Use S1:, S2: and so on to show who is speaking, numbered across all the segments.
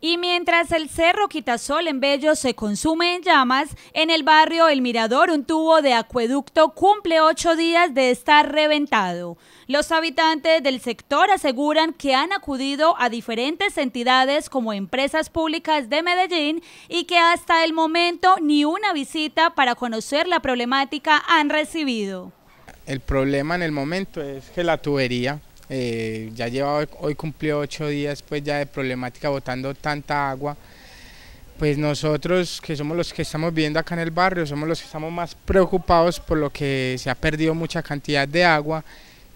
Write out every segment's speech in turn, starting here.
S1: Y mientras el cerro Quitasol en Bello se consume en llamas, en el barrio El Mirador un tubo de acueducto cumple ocho días de estar reventado. Los habitantes del sector aseguran que han acudido a diferentes entidades como empresas públicas de Medellín y que hasta el momento ni una visita para conocer la problemática han recibido.
S2: El problema en el momento es que la tubería eh, ya lleva hoy, hoy, cumplió ocho días pues ya de problemática botando tanta agua. Pues nosotros que somos los que estamos viendo acá en el barrio, somos los que estamos más preocupados por lo que se ha perdido mucha cantidad de agua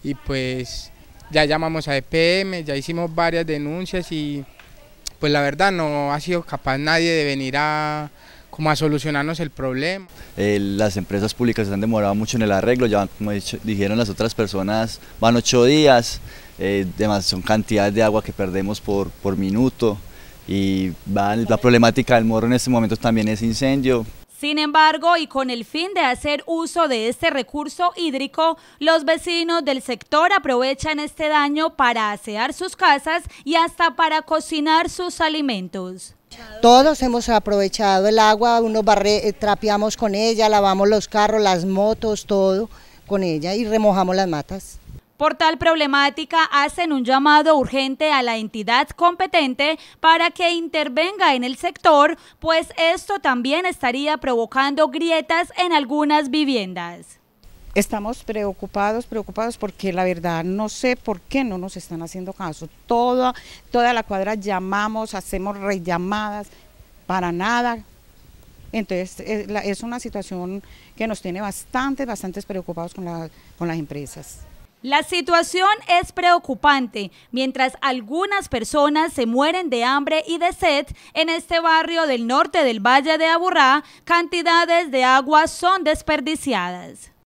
S2: y pues ya llamamos a EPM, ya hicimos varias denuncias y pues la verdad no ha sido capaz nadie de venir a, como a solucionarnos el problema.
S3: Eh, las empresas públicas se han demorado mucho en el arreglo, ya como dijeron las otras personas, van ocho días, además eh, son cantidades de agua que perdemos por, minuto y va, la problemática del morro en este momento también es incendio,
S1: sin embargo, y con el fin de hacer uso de este recurso hídrico, los vecinos del sector aprovechan este daño para asear sus casas y hasta para cocinar sus alimentos.
S4: Todos hemos aprovechado el agua, unos barre, eh, trapeamos con ella, lavamos los carros, las motos, todo con ella y remojamos las matas.
S1: Por tal problemática hacen un llamado urgente a la entidad competente para que intervenga en el sector, pues esto también estaría provocando grietas en algunas viviendas.
S4: Estamos preocupados, preocupados porque la verdad no sé por qué no nos están haciendo caso. Toda, toda la cuadra llamamos, hacemos rellamadas, para nada. Entonces eh, es una situación que nos tiene bastante, bastante preocupados con, la, con las empresas.
S1: La situación es preocupante. Mientras algunas personas se mueren de hambre y de sed, en este barrio del norte del Valle de Aburrá, cantidades de agua son desperdiciadas.